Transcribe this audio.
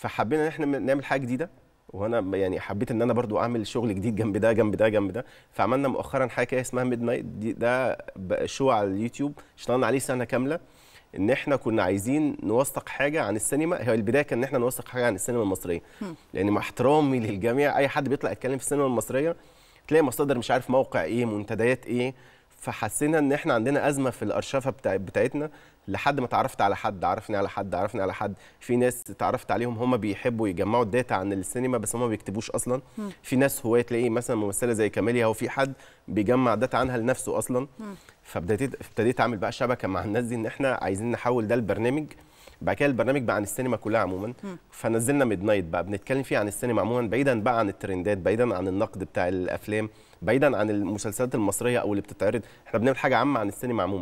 فحبينا ان احنا نعمل حاجه جديده وانا يعني حبيت ان انا برضو اعمل شغل جديد جنب ده جنب ده جنب ده فعملنا مؤخرا حاجه كده اسمها ميد نايت ده شو على اليوتيوب اشتغلنا عليه سنه كامله ان احنا كنا عايزين نوثق حاجه عن السينما هي البدايه كان ان احنا نوثق حاجه عن السينما المصريه لان يعني مع احترامي للجميع اي حد بيطلع يتكلم في السينما المصريه تلاقي مصادر مش عارف موقع ايه منتديات ايه فحسينا ان احنا عندنا ازمه في الارشفه بتاع بتاعتنا لحد ما اتعرفت على حد عرفني على حد عرفني على حد في ناس اتعرفت عليهم هم بيحبوا يجمعوا الداتا عن السينما بس هم ما بيكتبوش اصلا م. في ناس هوايه تلاقي مثلا ممثله زي كاميليا هو في حد بيجمع داتا عنها لنفسه اصلا فابتديت ابتديت اعمل بقى شبكه مع الناس دي ان احنا عايزين نحول ده لبرنامج بعد كده البرنامج بقى عن السينما كلها عموما فنزلنا ميد نايت بقى بنتكلم فيه عن السينما عموما بعيدا بقى عن الترندات بعيدا عن النقد بتاع الافلام بعيدا عن المسلسلات المصريه او اللي بتتعرض احنا بنعمل حاجه عامه عن السينما عموما